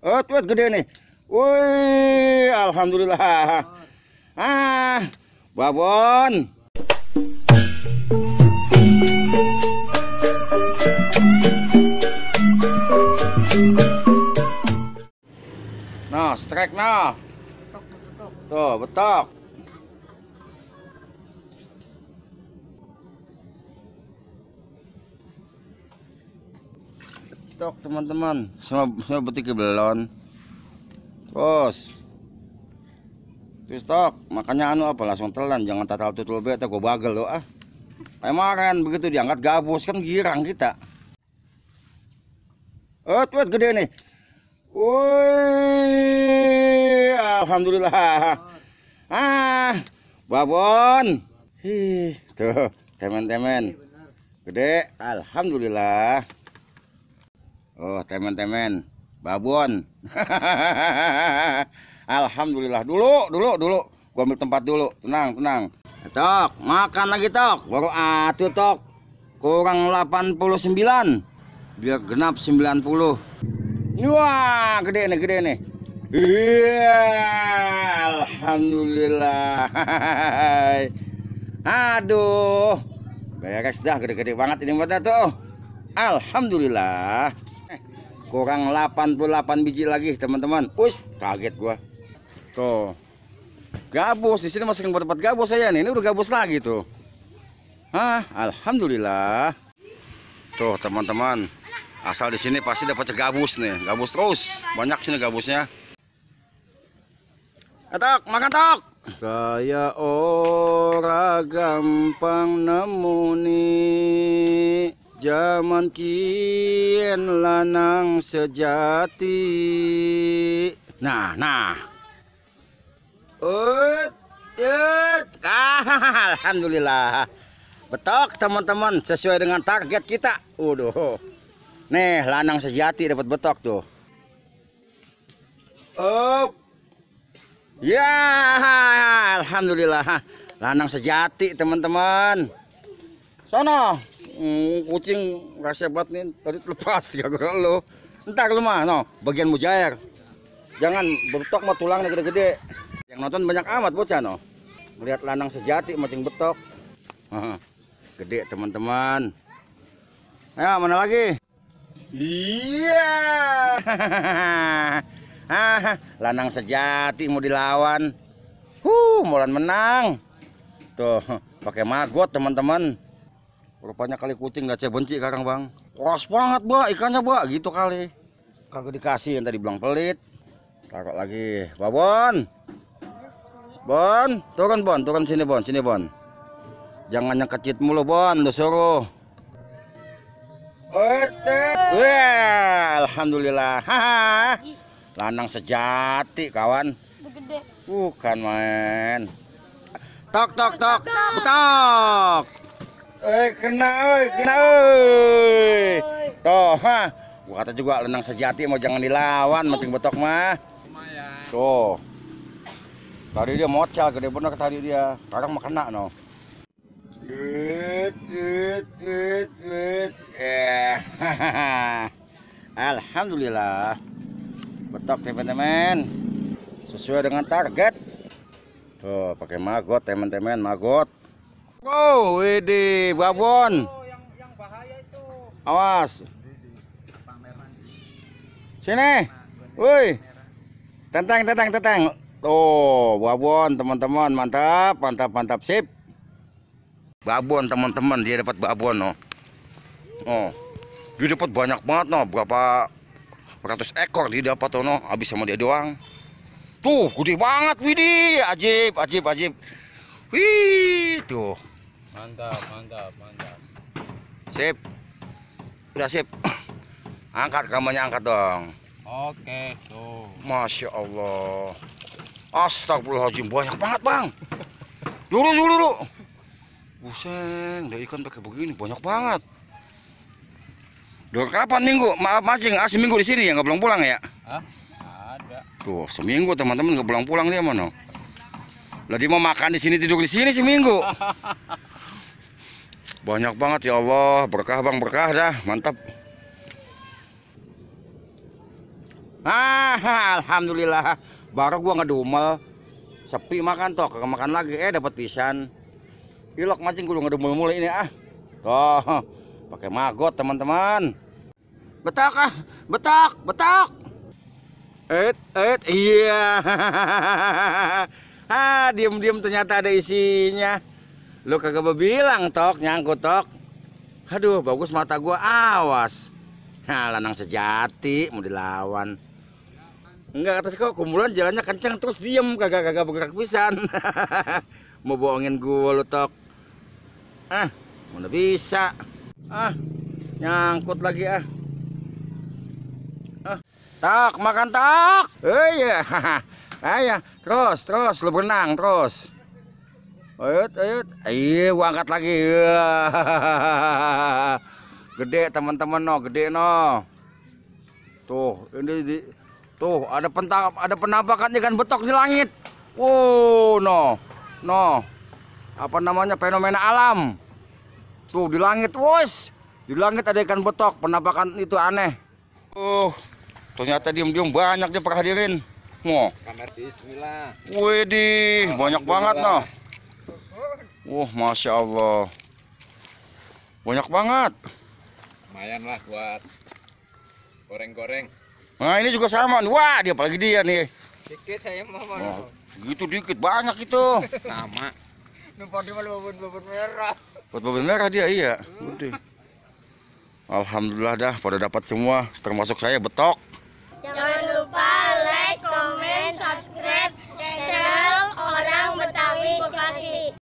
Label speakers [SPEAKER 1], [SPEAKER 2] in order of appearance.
[SPEAKER 1] Oh, tuh gede nih. woi alhamdulillah. Ah, babon. Nah, strike nah. Tuh, betok. stok teman-teman semua semua butik belon terus itu stok makanya anu apa langsung telan jangan tatal tutul atau gue bagel lo ah kemarin begitu diangkat gabus kan girang kita Oh tuh gede nih woi alhamdulillah ah babon hi tuh teman-teman gede alhamdulillah Oh temen-temen babon Alhamdulillah dulu dulu dulu gua ambil tempat dulu tenang tenang tok makan lagi tok baru atu tok kurang 89 biar genap 90 wah gede nih gede nih iya, alhamdulillah. Aduh, beres dah gede-gede banget ini mata tuh. Alhamdulillah kurang 88 biji lagi teman-teman us kaget gua tuh gabus di sini masih tempat gabus saya nih ini udah gabus lagi tuh ah alhamdulillah tuh teman-teman asal di sini pasti dapat gabus nih gabus terus banyak sini gabusnya atok makan tok. saya orang gampang nemu nih. Jaman kian lanang sejati. Nah, nah. Ut, ut. Ah, Alhamdulillah. Betok teman-teman sesuai dengan target kita. Udah. Nih, lanang sejati dapat betok tuh. Up. Ya, alhamdulillah. Lanang sejati, teman-teman. Sono. Hmm, kucing rasa banget nih tadi lepas ya kalau entah lu mah no bagian mujair jangan betok mah tulangnya gede-gede yang nonton banyak amat bocah no melihat lanang sejati macing betok gede teman-teman ya mana lagi iya ah lanang sejati mau dilawan huh mulan menang tuh pakai magot teman-teman Rupanya kali kucing gak cek benci bang. Keras banget ba ikannya ba gitu kali. Kagak dikasih yang tadi bilang pelit. takut lagi. Babon. Bon, turun Bon, turun sini Bon, sini Bon. Jangan yang kecil mulu Bon, lu suruh. Wah, alhamdulillah. Haha. Lanang sejati kawan. Bukan main. Tok tok tok. tok. Eh, kena oi, kena oi. Toh, ha. Gua kata juga lenang sejati mau jangan dilawan mancing betok mah. Tuh. Tadi dia mocal gede bener tadi dia. kadang mah kena noh. Eh. Alhamdulillah. Betok teman-teman. Sesuai dengan target. Tuh, pakai magot teman-teman, magot. Oh, wede, babon. Oh, Awas. Sini. Nah, Woi. Tentang, tentang, tentang. Oh, babon teman-teman, mantap, mantap, mantap, sip. Babon teman-teman, dia dapat babon oh. Oh. Dia dapat banyak banget no, berapa ratus ekor dia dapat oh no, habis sama dia doang. Tuh, gede banget Widi. ajib, ajib, ajib. Wih, tuh mantap mantap mantap sip udah sip angkat kamarnya angkat dong oke tuh masya allah astagfirullahaladzim banyak banget bang dulu dulu lu buseng dari ikan pakai begini banyak banget Duh, kapan minggu? Maaf mancing, asli seminggu di sini ya nggak pulang pulang ya? Ada. Tuh seminggu teman-teman nggak pulang pulang dia mana? Lah dia mau makan di sini tidur di sini seminggu. Banyak banget ya Allah, berkah bang berkah dah, mantap. Ah, alhamdulillah. Baru gua ngedumel. Sepi makan toh, kagak makan lagi eh dapat pisan. Ilok mancing gua ngedumel mulai ini ah. Toh, pakai magot teman-teman. Betak ah, betak, betak. Eit, eit, iya. ah, diam-diam ternyata ada isinya. Lu kagak bilang tok nyangkut tok. Aduh, bagus mata gua awas. Nah, lanang sejati mau dilawan. Enggak kata sih kok kumpulan jalannya kencang terus diem kagak kagak bergerak pisan. mau bohongin gua lu tok. Ah, mana bisa. Ah, nyangkut lagi ah. Ah, tok makan tok. Oh iya. Ayah, terus terus lu berenang terus. Ayut, ayut. ayo, gua angkat lagi. Gede teman-teman no, gede no. Tuh, ini di, tuh ada pentap, ada penampakan ikan betok di langit. Wow, no, no. Apa namanya fenomena alam? Tuh di langit, wos. Di langit ada ikan betok, penampakan itu aneh. Uh, ternyata diem-diem banyak dia perhadirin. Mau. Kamar Bismillah. Wih, di banyak banget no. Wah, uh, masya Allah, banyak banget. Lumayan lah buat goreng-goreng. Nah ini juga sama, wah dia apalagi dia nih. Dikit saya mau. Wah, gitu dikit banyak itu. sama. Numpang di malu babon babon merah. Buat babon merah dia iya. Hmm. Udah. Alhamdulillah dah pada dapat semua, termasuk saya betok.